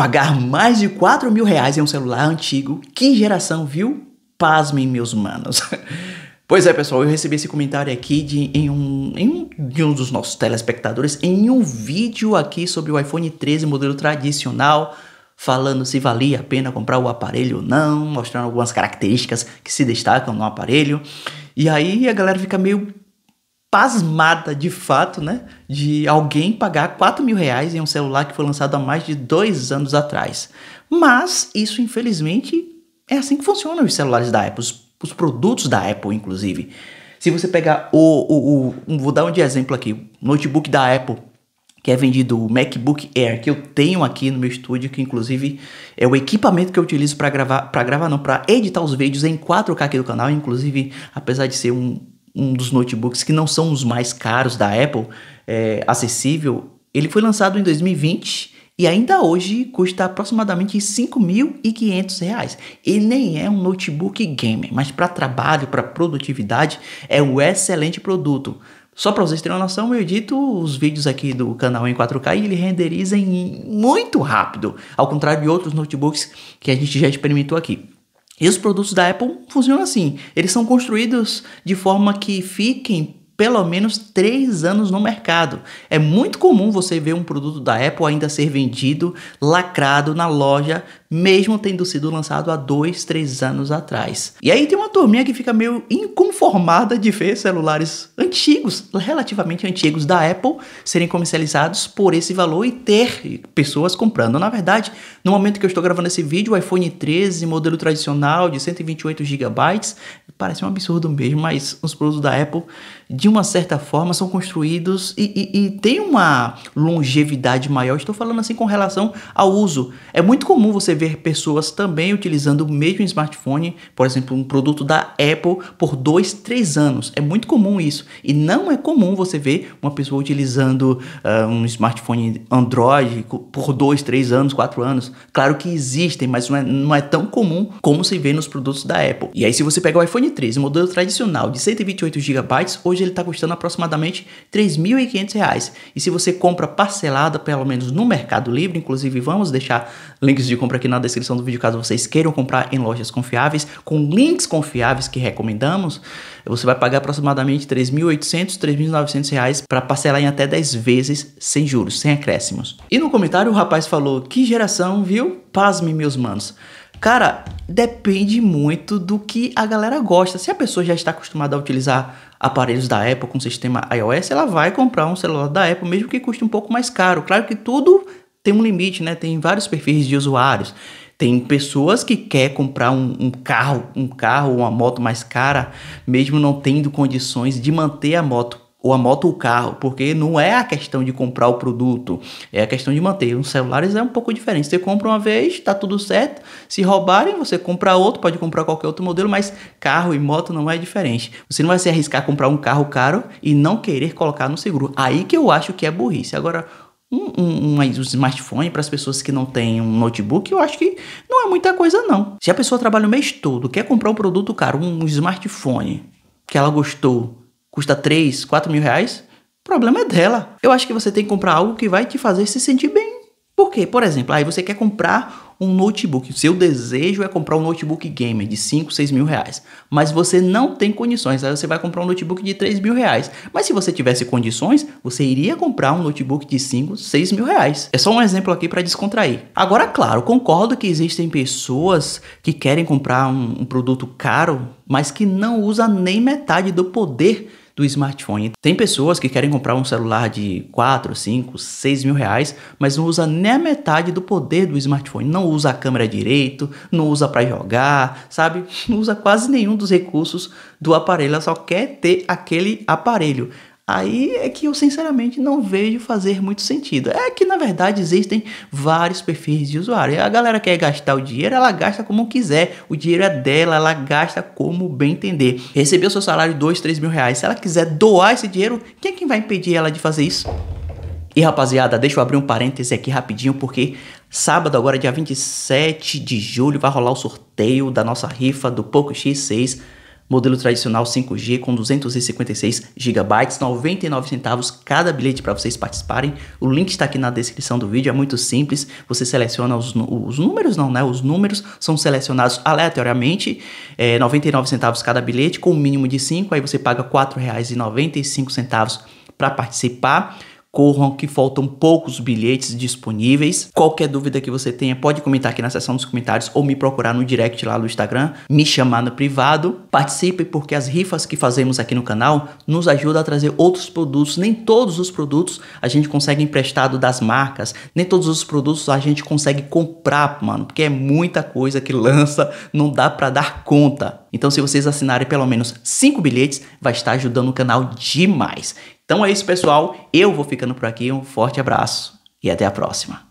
Pagar mais de 4 mil reais em um celular antigo, que geração viu? Pasmem, meus manos. Pois é, pessoal, eu recebi esse comentário aqui de, em um, em um, de um dos nossos telespectadores em um vídeo aqui sobre o iPhone 13 modelo tradicional, falando se valia a pena comprar o aparelho ou não, mostrando algumas características que se destacam no aparelho. E aí a galera fica meio pasmada de fato, né? De alguém pagar 4 mil reais em um celular que foi lançado há mais de dois anos atrás. Mas isso, infelizmente, é assim que funcionam os celulares da Apple, os, os produtos da Apple, inclusive. Se você pegar o, o, o, Vou dar um de exemplo aqui: notebook da Apple. Que é vendido o MacBook Air, que eu tenho aqui no meu estúdio, que inclusive é o equipamento que eu utilizo para gravar, para gravar não, para editar os vídeos em 4K aqui do canal. Inclusive, apesar de ser um, um dos notebooks que não são os mais caros da Apple, é, acessível, ele foi lançado em 2020 e ainda hoje custa aproximadamente R$ 5.500. E nem é um notebook gamer, mas para trabalho, para produtividade, é um excelente produto. Só para vocês terem uma noção, eu edito os vídeos aqui do canal em 4K e ele renderiza em muito rápido, ao contrário de outros notebooks que a gente já experimentou aqui. E os produtos da Apple funcionam assim: eles são construídos de forma que fiquem pelo menos três anos no mercado. É muito comum você ver um produto da Apple ainda ser vendido lacrado na loja mesmo tendo sido lançado há dois, três anos atrás. E aí tem uma turminha que fica meio inconformada de ver celulares antigos, relativamente antigos da Apple, serem comercializados por esse valor e ter pessoas comprando. Na verdade, no momento que eu estou gravando esse vídeo, o iPhone 13, modelo tradicional de 128 GB, parece um absurdo mesmo, mas os produtos da Apple, de uma certa forma, são construídos e, e, e tem uma longevidade maior. Estou falando assim com relação ao uso. É muito comum você ver pessoas também utilizando o mesmo smartphone, por exemplo, um produto da Apple, por dois, três anos. É muito comum isso. E não é comum você ver uma pessoa utilizando uh, um smartphone Android por dois, três anos, quatro anos. Claro que existem, mas não é, não é tão comum como se vê nos produtos da Apple. E aí, se você pega o iPhone 13, o modelo tradicional de 128 GB, hoje ele está custando aproximadamente R$ 3.500. E se você compra parcelada, pelo menos no Mercado Livre, inclusive vamos deixar links de compra aqui na descrição do vídeo caso vocês queiram comprar em lojas confiáveis, com links confiáveis que recomendamos, você vai pagar aproximadamente R$ 3.800, R$ 3.900 para parcelar em até 10 vezes sem juros, sem acréscimos. E no comentário o rapaz falou: "Que geração, viu? Pasme, meus manos." Cara, depende muito do que a galera gosta. Se a pessoa já está acostumada a utilizar aparelhos da Apple com sistema iOS, ela vai comprar um celular da Apple, mesmo que custe um pouco mais caro. Claro que tudo tem um limite, né? Tem vários perfis de usuários. Tem pessoas que quer comprar um, um carro, um carro ou uma moto mais cara, mesmo não tendo condições de manter a moto ou a moto ou o carro, porque não é a questão de comprar o produto, é a questão de manter. Os celulares é um pouco diferente. Você compra uma vez, tá tudo certo. Se roubarem, você compra outro, pode comprar qualquer outro modelo, mas carro e moto não é diferente. Você não vai se arriscar a comprar um carro caro e não querer colocar no seguro. Aí que eu acho que é burrice. Agora, um, um, um smartphone para as pessoas que não têm um notebook, eu acho que não é muita coisa não. Se a pessoa trabalha o mês todo, quer comprar um produto caro, um smartphone que ela gostou, custa 3, 4 mil reais, o problema é dela. Eu acho que você tem que comprar algo que vai te fazer se sentir bem. Por quê? Por exemplo, aí você quer comprar um notebook. O seu desejo é comprar um notebook gamer de 5, 6 mil reais, mas você não tem condições, aí você vai comprar um notebook de 3 mil reais. Mas se você tivesse condições, você iria comprar um notebook de 5, 6 mil reais. É só um exemplo aqui para descontrair. Agora, claro, concordo que existem pessoas que querem comprar um, um produto caro, mas que não usa nem metade do poder do smartphone. Tem pessoas que querem comprar um celular de 4, 5, 6 mil reais, mas não usa nem a metade do poder do smartphone. Não usa a câmera direito, não usa para jogar, sabe? Não usa quase nenhum dos recursos do aparelho, ela só quer ter aquele aparelho. Aí é que eu sinceramente não vejo fazer muito sentido. É que na verdade existem vários perfis de usuário. A galera quer gastar o dinheiro, ela gasta como quiser. O dinheiro é dela, ela gasta como bem entender. Recebeu seu salário de 2, 3 mil reais. Se ela quiser doar esse dinheiro, quem é que vai impedir ela de fazer isso? E rapaziada, deixa eu abrir um parêntese aqui rapidinho, porque sábado, agora dia 27 de julho, vai rolar o sorteio da nossa rifa do Poco X6 modelo tradicional 5G com 256 GB, 99 centavos cada bilhete para vocês participarem. O link está aqui na descrição do vídeo, é muito simples. Você seleciona os, os números, não, né? Os números são selecionados aleatoriamente, é, 99 centavos cada bilhete, com o um mínimo de 5, aí você paga R$ 4,95 para participar. Corram que faltam poucos bilhetes disponíveis. Qualquer dúvida que você tenha, pode comentar aqui na seção dos comentários ou me procurar no direct lá no Instagram, me chamar no privado. Participe porque as rifas que fazemos aqui no canal nos ajudam a trazer outros produtos. Nem todos os produtos a gente consegue emprestado das marcas, nem todos os produtos a gente consegue comprar, mano, porque é muita coisa que lança, não dá para dar conta. Então, se vocês assinarem pelo menos 5 bilhetes, vai estar ajudando o canal demais. Então é isso, pessoal. Eu vou ficando por aqui. Um forte abraço e até a próxima.